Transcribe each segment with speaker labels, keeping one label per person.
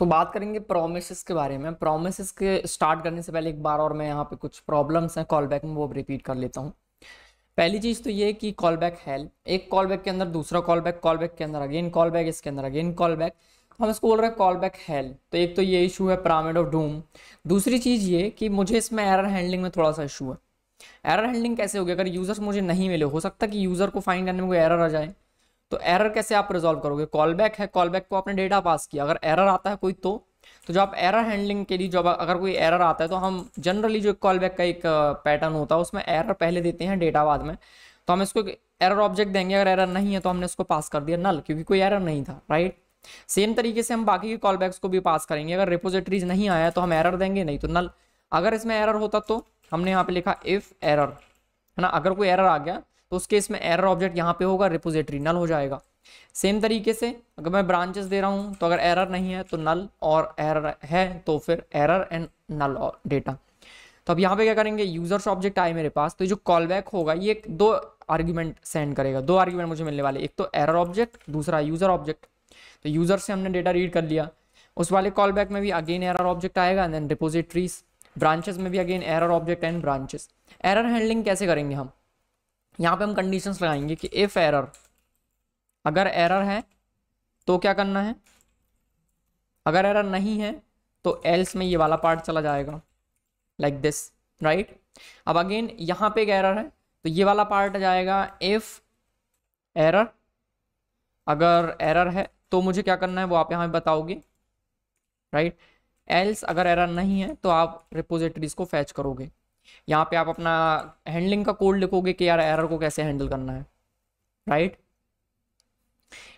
Speaker 1: सो so, बात करेंगे promise के बारे में प्रोमिस के स्टार्ट करने से पहले एक बार और मैं यहाँ पे कुछ प्रॉब्लम्स हैं कॉल बैक में वो रिपीट कर लेता हूँ पहली चीज़ तो ये कि कॉल बैक हेल्प एक कॉल बैक के अंदर दूसरा कॉल बैक कॉल बैक के अंदर अगेन कॉल बैक इसके अंदर अगेन कॉल बैक हम इसको बोल रहे हैं कॉल बैक हेल तो एक तो ये इशू है पिरामिड ऑफ डूम दूसरी चीज़ ये कि मुझे इसमें एरर हैंडलिंग में थोड़ा सा इशू है एरर हैंडलिंग कैसे होगी अगर यूज़र्स मुझे नहीं मिले हो सकता कि यूज़र को फाइंड करने में कोई एरर आ जाए तो एरर कैसे आप रिजोल्व करोगे कॉल बैक है कॉल बैक को आपने डेटा पास किया अगर एरर आता है कोई तो तो जो आप एरर हैंडलिंग के लिए जब अगर कोई एरर आता है तो हम जनरली जो कॉल बैक का एक पैटर्न होता है उसमें एरर पहले देते हैं डेटा बाद में तो हम इसको एरर ऑब्जेक्ट देंगे अगर एरर नहीं है तो हमने इसको पास कर दिया नल क्योंकि कोई एरर नहीं था राइट सेम तरीके से हम बाकी के कॉल बैक्स को भी पास करेंगे अगर रिपोजिटरीज नहीं आया तो हम एरर देंगे नहीं तो नल अगर इसमें एरर होता तो हमने यहाँ पे लिखा इफ एरर है ना अगर कोई एरर आ गया तो उस केस में एरर ऑब्जेक्ट यहाँ पे होगा रिपोजिटरी नल हो जाएगा सेम तरीके से अगर मैं ब्रांचेस दे रहा हूँ तो अगर एरर नहीं है तो नल और एरर है तो फिर एरर एंड नल और डेटा तो अब यहाँ पे क्या करेंगे यूजर्स ऑब्जेक्ट आए मेरे पास तो जो कॉल बैक होगा ये दो आर्ग्यूमेंट सेंड करेगा दो आर्ग्यूमेंट मुझे मिलने वाले एक तो एरर ऑब्जेक्ट दूसरा यूजर ऑब्जेक्ट तो यूजर से हमने डेटा रीड कर लिया उस वाले कॉल बैक में भी अगेन एरर ऑब्जेक्ट आएगा एंड देन रिपोजिटरीज ब्रांचेस में भी again error object and branches error handling कैसे करेंगे हम यहाँ पे हम कंडीशंस लगाएंगे कि इफ एरर अगर एरर है तो क्या करना है अगर एरर नहीं है तो एल्स में ये वाला पार्ट चला जाएगा लाइक दिस राइट अब अगेन यहाँ पे एक एरर है तो ये वाला पार्ट जाएगा इफ एरर अगर एरर है तो मुझे क्या करना है वो आप यहाँ पे बताओगे राइट एल्स अगर एरर नहीं है तो आप रिपोजिटरीज को फैच करोगे यहाँ पे आप अपना हैंडलिंग का कोड लिखोगे कि यार एरर को कैसे हैंडल करना है राइट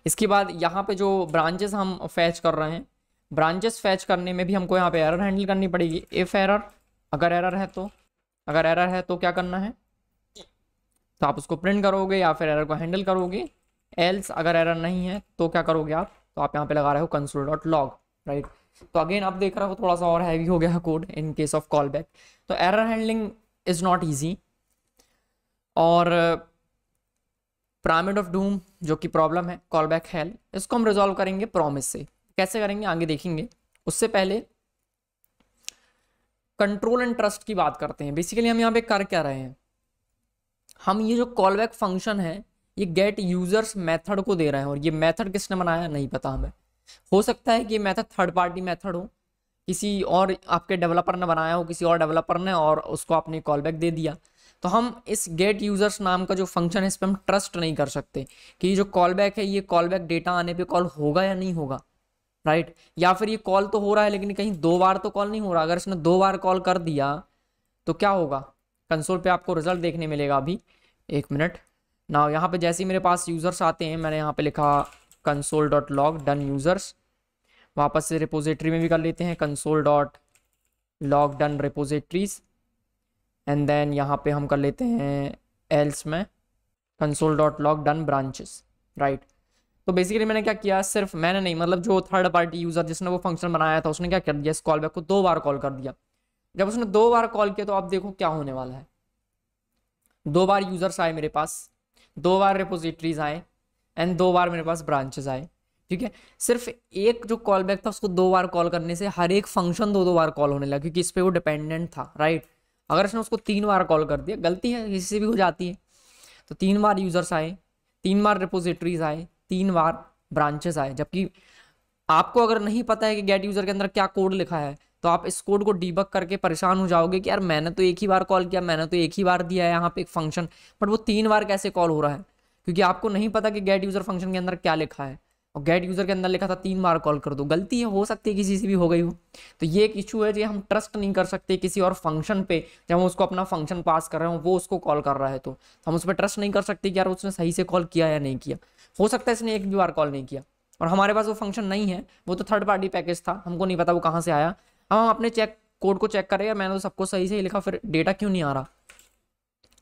Speaker 1: इसके बाद यहाँ पे जो ब्रांचेस हम फैच कर रहे हैं ब्रांचेस फैच करने में भी हमको यहाँ पे एरर हैंडल करनी पड़ेगी इफ़ एरर अगर एरर है तो अगर एरर है तो क्या करना है तो आप उसको प्रिंट करोगे या फिर एरर को हैंडल करोगे एल्स अगर एरर नहीं है तो क्या करोगे आप तो आप यहाँ पे लगा रहे हो कंसोल डॉट लॉग राइट तो अगेन आप देख रहे हो थोड़ा सा और हैवी हो गया code in case of call back तो error handling is not easy और प्रामिड ऑफ डूम जो कि प्रॉब्लम है कॉल बैक हेल इसको हम रिजॉल्व करेंगे प्रॉमिस से कैसे करेंगे आगे देखेंगे उससे पहले कंट्रोल एंड ट्रस्ट की बात करते हैं बेसिकली हम यहाँ पे कर क्या रहे हैं हम ये जो कॉल बैक फंक्शन है ये गेट यूजर्स मेथड को दे रहे हैं और ये मेथड किसने बनाया नहीं पता हमें हो सकता है कि मेथड थर्ड पार्टी मेथड हो किसी और आपके डेवलपर ने बनाया हो किसी और डेवलपर ने और उसको आपने कॉल बैक दे दिया तो हम इस गेट यूजर्स नाम का जो फंक्शन है इस पर हम ट्रस्ट नहीं कर सकते कि ये जो कॉल बैक है ये कॉल बैक डेटा आने पे कॉल होगा या नहीं होगा राइट या फिर ये कॉल तो हो रहा है लेकिन कहीं दो बार तो कॉल नहीं हो रहा अगर इसने दो बार कॉल कर दिया तो क्या होगा कंसोल पे आपको रिजल्ट देखने मिलेगा अभी एक मिनट ना यहाँ पे जैसे ही मेरे पास यूजर्स आते हैं मैंने यहाँ पे लिखा console dot log done users वापस से रिपोजिटरी में भी कर लेते हैं console dot log done repositories and then यहाँ पे हम कर लेते हैं एल्स में console dot log done branches right तो बेसिकली मैंने क्या किया सिर्फ मैंने नहीं मतलब जो थर्ड पार्टी यूजर जिसने वो फंक्शन बनाया था उसने क्या कर दिया इस कॉल बैक को दो बार कॉल कर दिया जब उसने दो बार कॉल किया तो आप देखो क्या होने वाला है दो बार यूजर्स आए मेरे पास दो बार रिपोजिटरीज आए एंड दो बार मेरे पास ब्रांचेस आए ठीक है सिर्फ एक जो कॉल बैक था उसको दो बार कॉल करने से हर एक फंक्शन दो दो बार कॉल होने लगा क्योंकि इस पर वो डिपेंडेंट था राइट अगर इसने उसको तीन बार कॉल कर दिया गलती है किसी से भी हो जाती है तो तीन बार यूजर्स आए तीन बार रिपोजिटरीज आए तीन बार ब्रांचेस आए जबकि आपको अगर नहीं पता है कि गेट यूजर के अंदर क्या कोड लिखा है तो आप इस कोड को डीबक करके परेशान हो जाओगे कि यार मैंने तो एक ही बार कॉल किया मैंने तो एक ही बार दिया है यहाँ पे एक फंक्शन बट वो तीन बार कैसे कॉल हो रहा है क्योंकि आपको नहीं पता कि गेट यूज़र फंक्शन के अंदर क्या लिखा है और गेट यूज़र के अंदर लिखा था तीन बार कॉल कर दो गलती है हो सकती है किसी से भी हो गई हो तो ये एक इशू है जो हम ट्रस्ट नहीं कर सकते किसी और फंक्शन पे जब हम उसको अपना फंक्शन पास कर रहे हो वो उसको कॉल कर रहा है तो, तो हम उस पर ट्रस्ट नहीं कर सकते कि यार उसने सही से कॉल किया या नहीं किया हो सकता है इसने एक भी बार कॉल नहीं किया और हमारे पास वो फंक्शन नहीं है वो तो थर्ड पार्टी पैकेज था हमको नहीं पता वो कहाँ से आया अब हम अपने चेक कोड को चेक करें मैंने तो सबको सही से लिखा फिर डेटा क्यों नहीं आ रहा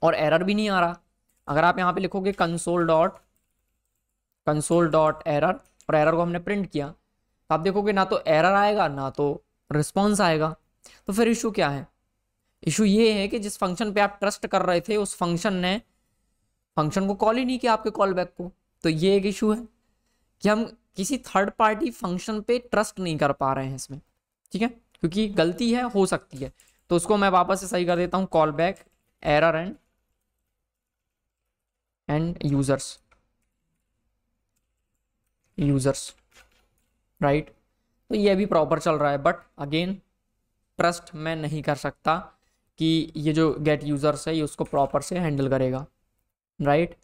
Speaker 1: और एरर भी नहीं आ रहा अगर आप यहाँ पे लिखोगे console dot console dot error और एरर को हमने प्रिंट किया तो आप देखोगे ना तो एरर आएगा ना तो रिस्पॉन्स आएगा तो फिर इशू क्या है इशू ये है कि जिस फंक्शन पे आप ट्रस्ट कर रहे थे उस फंक्शन ने फंक्शन को कॉल ही नहीं किया आपके कॉल बैक को तो ये एक इशू है कि हम किसी थर्ड पार्टी फंक्शन पे ट्रस्ट नहीं कर पा रहे हैं इसमें ठीक है क्योंकि गलती है हो सकती है तो उसको मैं वापस से सही कर देता हूँ call back error and and users users right तो ये भी प्रॉपर चल रहा है बट अगेन ट्रस्ट मैं नहीं कर सकता कि ये जो गेट यूजर्स है ये उसको प्रॉपर से हैंडल करेगा right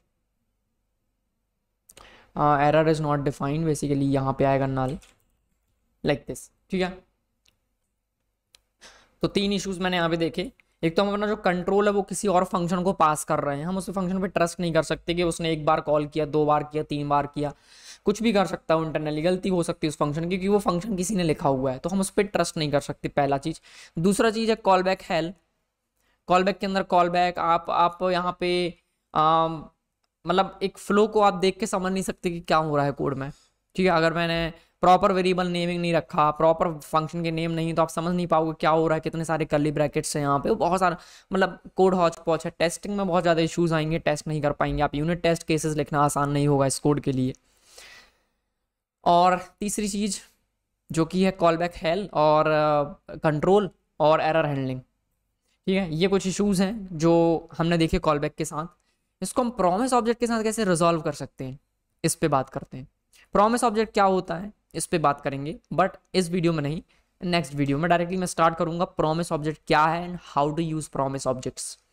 Speaker 1: error is not defined basically यहाँ पे आएगा नल लाइक दिस ठीक है तो तीन इश्यूज मैंने यहाँ पे देखे एक तो हम अपना जो कंट्रोल है वो किसी और फंक्शन को पास कर रहे हैं हम उस फंक्शन पे ट्रस्ट नहीं कर सकते कि उसने एक बार कॉल किया दो बार किया तीन बार किया कुछ भी कर सकता है इंटरनली गलती हो सकती है उस फंक्शन की क्योंकि वो फंक्शन किसी ने लिखा हुआ है तो हम उस पर ट्रस्ट नहीं कर सकते पहला चीज़ दूसरा चीज़ है call back hell call back के अंदर कॉल बैक आप आप यहाँ पे मतलब एक फ्लो को आप देख के समझ नहीं सकते कि क्या हो रहा है कोड में ठीक है अगर मैंने प्रॉपर वेरिएबल नेमिंग नहीं रखा प्रॉपर फंक्शन के नेम नहीं तो आप समझ नहीं पाओगे क्या हो रहा है कितने सारे कली ब्रैकेट्स हैं यहाँ पे बहुत सारा मतलब कोड हॉच पॉच है टेस्टिंग में बहुत ज़्यादा इशूज़ आएंगे टेस्ट नहीं कर पाएंगे आप यूनिट टेस्ट केसेस लिखना आसान नहीं होगा इस कोड के लिए और तीसरी चीज़ जो कि है कॉल बैक हेल और कंट्रोल uh, और एरर हैंडलिंग ठीक है ये कुछ इशूज़ हैं जो हमने देखे कॉल बैक के साथ इसको हम प्रोमिस ऑब्जेक्ट के साथ कैसे रिजॉल्व कर सकते हैं इस पर बात करते हैं प्रोमिस ऑब्जेक्ट क्या होता है इस पर बात करेंगे बट इस वीडियो में नहीं नेक्स्ट वीडियो में डायरेक्टली मैं स्टार्ट करूंगा प्रॉमिस ऑब्जेक्ट क्या है and how to use promise objects